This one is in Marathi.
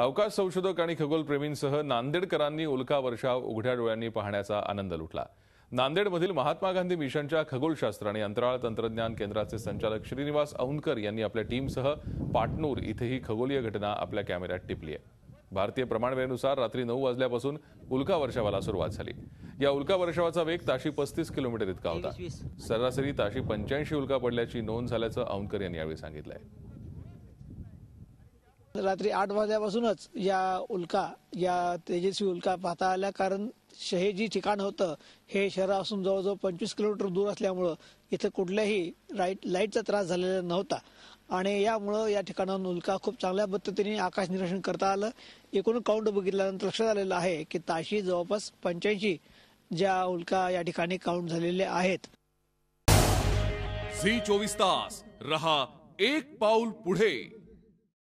अवकाश संशोधक आणि खगोलप्रेमींसह नांदेडकरांनी उल्का वर्षाव उघड्या डोळ्यांनी पाहण्याचा आनंद लुटला नांदेडमधील महात्मा गांधी मिशनच्या खगोलशास्त्र आणि अंतराळ तंत्रज्ञान केंद्राचे संचालक श्रीनिवास औंधकर यांनी आपल्या टीमसह पाटनूर इथे ही खगोलीय घटना आपल्या कॅमेऱ्यात टिपली आहे भारतीय प्रमाणवेळेनुसार रात्री नऊ वाजल्यापासून उल्का वर्षावाला सुरुवात झाली या उल्का वर्षावाचा वेग ताशी पस्तीस किलोमीटर इतका होता सरासरी ताशी पंच्याऐंशी उल्का पडल्याची नोंद झाल्याचं औंधकर यांनी यावेळी सांगितलं रात्री आठ वाजल्यापासूनच या उल्का या तेजस्वी उल्का पाहता आल्या कारण हे जी ठिकाण होतं हे शहरापासून जवळजवळ पंचवीस किलोमीटर दूर असल्यामुळं इथं कुठल्याही राईट लाईटचा त्रास झालेला नव्हता आणि यामुळं या ठिकाणाहून उल्का खूप चांगल्या पद्धतीने आकाश निरीक्षण करता आलं एकूण काउंट बघितल्यानंतर लक्षात आलेलं आहे की ताशी जवळपास पंच्याऐंशी ज्या उल्का या ठिकाणी काउंट झालेल्या आहेत झी चोवीस तास रहा एक पाऊल पुढे